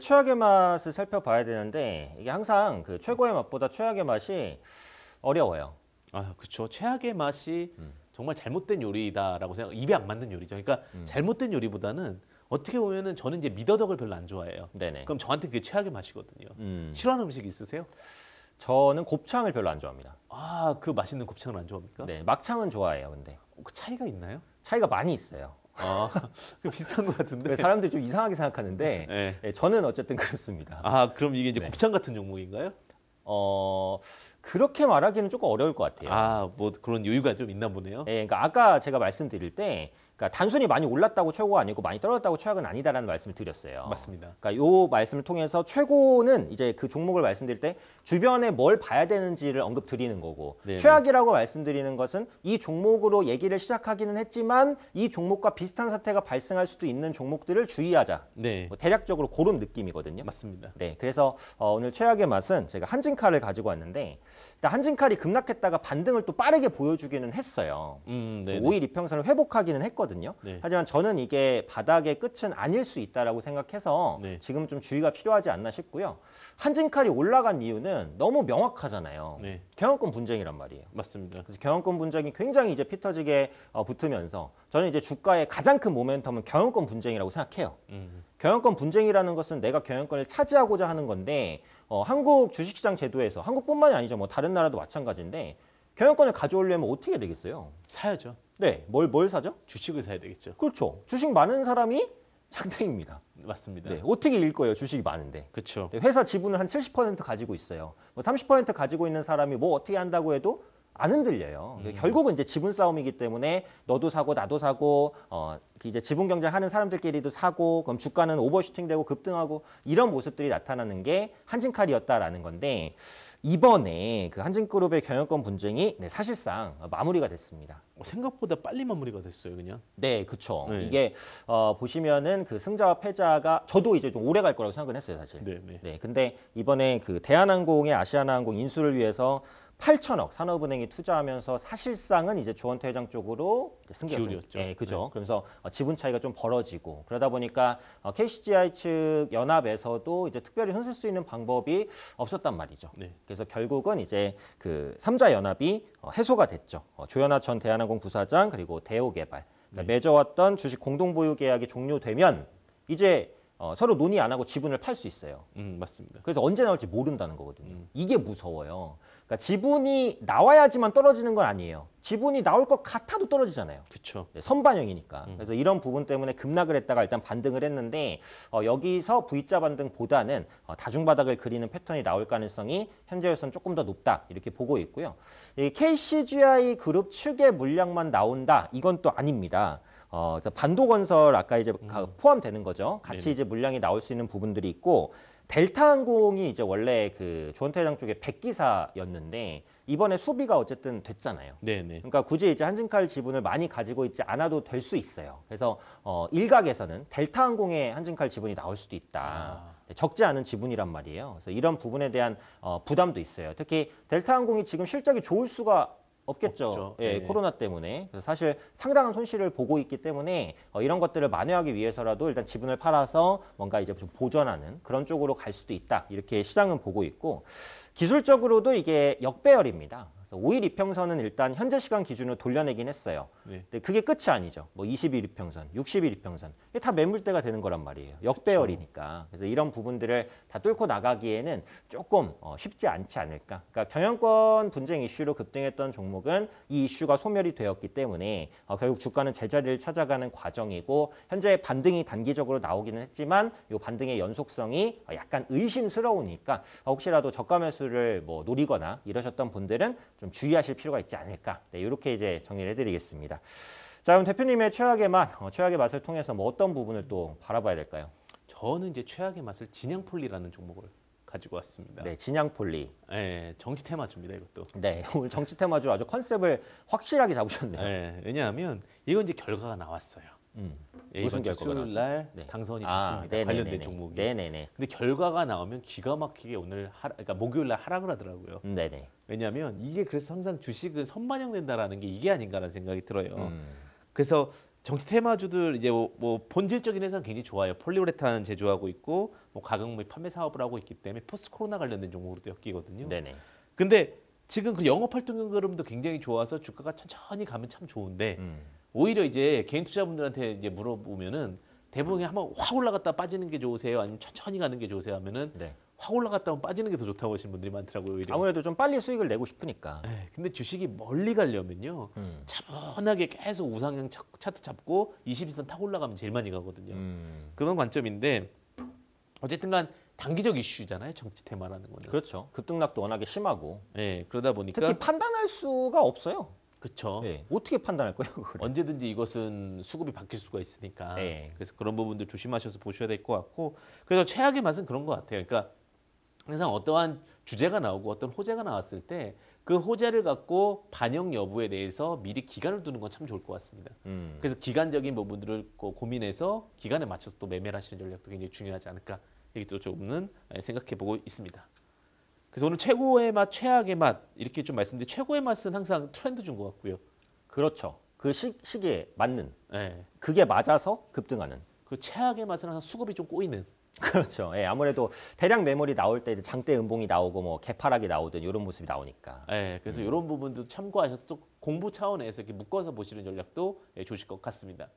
최악의 맛을 살펴봐야 되는데 이게 항상 그 최고의 맛보다 최악의 맛이 어려워요. 아, 그렇죠. 최악의 맛이 음. 정말 잘못된 요리다라고 생각. 입에 안 맞는 요리죠. 그러니까 음. 잘못된 요리보다는 어떻게 보면은 저는 이제 미더덕을 별로 안 좋아해요. 네네. 그럼 저한테 그게 최악의 맛이거든요. 음. 싫어하는 음식 있으세요? 저는 곱창을 별로 안 좋아합니다. 아, 그 맛있는 곱창을 안 좋아합니까? 네, 막창은 좋아해요. 근데 그 차이가 있나요? 차이가 많이 있어요. 아, 비슷한 것 같은데. 그러니까 사람들이 좀 이상하게 생각하는데 네. 예, 저는 어쨌든 그렇습니다. 아, 그럼 이게 이제 네. 곱창 같은 종목인가요? 어, 그렇게 말하기는 조금 어려울 것 같아요. 아, 뭐 그런 여유가 좀 있나 보네요. 예, 그러니까 아까 제가 말씀드릴 때 그러니까 단순히 많이 올랐다고 최고가 아니고 많이 떨어졌다고 최악은 아니다라는 말씀을 드렸어요. 맞습니다. 그러니까 요 말씀을 통해서 최고는 이제 그 종목을 말씀드릴 때 주변에 뭘 봐야 되는지를 언급 드리는 거고 네네. 네. 최악이라고 말씀드리는 것은 이 종목으로 얘기를 시작하기는 했지만 이 종목과 비슷한 사태가 발생할 수도 있는 종목들을 주의하자. 네. 뭐 대략적으로 그런 느낌이거든요. 맞습니다. 네. 그래서 어, 오늘 최악의 맛은 제가 한진카를 가지고 왔는데 한진칼이 급락했다가 반등을 또 빠르게 보여주기는 했어요. 음, 오일 이평선을 회복하기는 했거든요. 네. 하지만 저는 이게 바닥의 끝은 아닐 수 있다라고 생각해서 네. 지금 좀 주의가 필요하지 않나 싶고요. 한진칼이 올라간 이유는 너무 명확하잖아요. 네. 경영권 분쟁이란 말이에요. 맞습니다. 그래서 경영권 분쟁이 굉장히 이제 피터지게 어, 붙으면서 저는 이제 주가의 가장 큰 모멘텀은 경영권 분쟁이라고 생각해요. 음. 경영권 분쟁이라는 것은 내가 경영권을 차지하고자 하는 건데 어, 한국 주식시장 제도에서 한국뿐만이 아니죠. 뭐 다른 나라도 마찬가지인데 경영권을 가져오려면 어떻게 되겠어요? 사야죠. 네, 뭘 뭘 사죠? 주식을 사야 되겠죠. 그렇죠. 주식 많은 사람이 상당입니다. 맞습니다. 네, 어떻게 잃을 거예요? 주식이 많은데. 그렇죠. 회사 지분을 한 70% 가지고 있어요. 뭐30% 가지고 있는 사람이 뭐 어떻게 한다고 해도 안 흔들려요. 그러니까 음. 결국은 이제 지분 싸움이기 때문에 너도 사고 나도 사고 어 이제 지분 경쟁하는 사람들끼리도 사고 그럼 주가는 오버슈팅되고 급등하고 이런 모습들이 나타나는 게 한진칼이었다라는 건데 이번에 그 한진그룹의 경영권 분쟁이 네, 사실상 마무리가 됐습니다. 어, 생각보다 빨리 마무리가 됐어요, 그냥. 네, 그렇죠. 네. 이게 어, 보시면은 그 승자와 패자가 저도 이제 좀 오래 갈 거라고 생각은 했어요, 사실. 네, 네. 네 근데 이번에 그 대한항공의 아시아나항공 인수를 위해서 8천억 산업은행이 투자하면서 사실상은 이제 조원태 회장 쪽으로 승계가 였죠 좀, 예, 그죠. 네. 그러면서 어, 지분 차이가 좀 벌어지고 그러다 보니까 KCGI 어, 측 연합에서도 이제 특별히 흔쓸 수 있는 방법이 없었단 말이죠. 네. 그래서 결국은 이제 그 3자 연합이 어, 해소가 됐죠. 조현아 전 대한항공 부사장 그리고 대우개발 그러니까 네. 맺어왔던 주식 공동 보유 계약이 종료되면 이제 어, 서로 논의 안 하고 지분을 팔 수 있어요. 음, 맞습니다. 그래서 언제 나올지 모른다는 거거든요. 음. 이게 무서워요. 그러니까 지분이 나와야지만 떨어지는 건 아니에요. 지분이 나올 것 같아도 떨어지잖아요. 그렇죠. 선반영이니까. 음. 그래서 이런 부분 때문에 급락을 했다가 일단 반등을 했는데 어, 여기서 V자 반등보다는 어, 다중바닥을 그리는 패턴이 나올 가능성이 현재로서는 조금 더 높다 이렇게 보고 있고요. 이 KCGI 그룹 측의 물량만 나온다 이건 또 아닙니다. 어, 반도 건설 아까 이제 음. 포함되는 거죠. 같이 네 이제 물량이 나올 수 있는 부분들이 있고 델타 항공이 이제 원래 그 조원태 회장 쪽에 백기사였는데 이번에 수비가 어쨌든 됐잖아요. 네네. 그러니까 굳이 이제 한진칼 지분을 많이 가지고 있지 않아도 될 수 있어요. 그래서 어, 일각에서는 델타 항공에 한진칼 지분이 나올 수도 있다. 아. 네, 적지 않은 지분이란 말이에요. 그래서 이런 부분에 대한 어, 부담도 있어요. 특히 델타 항공이 지금 실적이 좋을 수가 없겠죠. 예, 네. 코로나 때문에. 그래서 사실 상당한 손실을 보고 있기 때문에 어, 이런 것들을 만회하기 위해서라도 일단 지분을 팔아서 뭔가 이제 좀 보전하는 그런 쪽으로 갈 수도 있다. 이렇게 시장은 보고 있고 기술적으로도 이게 역배열입니다. 5일 이평선은 일단 현재 시간 기준으로 돌려내긴 했어요. 네. 근데 그게 끝이 아니죠. 뭐 20일 이평선, 60일 이평선 이게 다 매물대가 되는 거란 말이에요. 역배열이니까. 그래서 이런 부분들을 다 뚫고 나가기에는 조금 어, 쉽지 않지 않을까. 그러니까 경영권 분쟁 이슈로 급등했던 종목은 이 이슈가 소멸이 되었기 때문에 어, 결국 주가는 제자리를 찾아가는 과정이고 현재 반등이 단기적으로 나오기는 했지만 이 반등의 연속성이 약간 의심스러우니까 어, 혹시라도 저가 매수를 뭐 노리거나 이러셨던 분들은 좀좀 주의하실 필요가 있지 않을까. 네, 이렇게 이제 정리를 해드리겠습니다. 자, 그럼 대표님의 최악의 맛, 어, 최악의 맛을 통해서 뭐 어떤 부분을 또 바라봐야 될까요? 저는 이제 최악의 맛을 진양폴리라는 종목을 가지고 왔습니다. 네, 진양폴리. 네, 예, 정치 테마주입니다, 이것도. 네, 오늘 정치 테마주 아주 컨셉을 확실하게 잡으셨네요. 네, 왜냐하면 이건 이제 결과가 나왔어요. 음. 무슨 결과가 수요일날 네. 당선이 아, 됐습니다. 네 관련된 종목이. 네네네. 근데 결과가 나오면 기가 막히게 오늘 하 그러니까 목요일 날 하락을 하더라고요. 음, 네네. 왜냐하면 이게 그래서 항상 주식은 선반영된다라는 게 이게 아닌가라는 생각이 들어요. 음. 그래서 정치 테마주들 이제 뭐, 뭐 본질적인 회사는 굉장히 좋아요. 폴리우레탄 제조하고 있고 뭐 가공 및 판매 사업을 하고 있기 때문에 포스트 코로나 관련된 종목으로 도 엮이거든요. 네네. 근데 지금 그 영업 활동 연름도 굉장히 좋아서 주가가 천천히 가면 참 좋은데 음. 오히려 이제 개인 투자분들한테 이제 물어보면은 대부분이 한번 확 올라갔다 빠지는 게 좋으세요? 아니면 천천히 가는 게 좋으세요? 하면은 네. 확 올라갔다 면 빠지는 게 더 좋다고 하시는 분들이 많더라고요. 오히려. 아무래도 좀 빨리 수익을 내고 싶으니까. 네, 근데 주식이 멀리 가려면요. 음. 차분하게 계속 우상향 차트 잡고 20일선 타고 올라가면 제일 많이 가거든요. 음. 그런 관점인데 어쨌든 간 단기적 이슈잖아요. 정치 테마라는 거는. 그렇죠. 급등락도 워낙에 심하고. 네, 그러다 보니까 특히 판단할 수가 없어요. 그렇죠. 예, 어떻게 판단할 거예요? 그걸? 언제든지 이것은 수급이 바뀔 수가 있으니까. 예. 그래서 그런 부분들 조심하셔서 보셔야 될 것 같고. 그래서 최악의 맛은 그런 것 같아요. 그러니까 항상 어떠한 주제가 나오고 어떤 호재가 나왔을 때 그 호재를 갖고 반영 여부에 대해서 미리 기간을 두는 건 참 좋을 것 같습니다. 음. 그래서 기간적인 부분들을 고민해서 기간에 맞춰서 또 매매를 하시는 전략도 굉장히 중요하지 않을까 이렇게 또 조금은 예, 생각해 보고 있습니다. 그래서 오늘 최고의 맛, 최악의 맛 이렇게 좀 말씀드린 최고의 맛은 항상 트렌드준 것 같고요. 그렇죠. 그 시, 시기에 맞는. 네. 그게 맞아서 급등하는. 그 최악의 맛은 항상 수급이 좀 꼬이는. 그렇죠. 예, 아무래도 대량 메모리 나올 때 장대 음봉이 나오고 뭐 개파락이 나오든 이런 모습이 나오니까. 예, 그래서 음. 이런 부분도 참고하셔서 또 공부 차원에서 이렇게 묶어서 보시는 전략도 예, 좋으실 것 같습니다.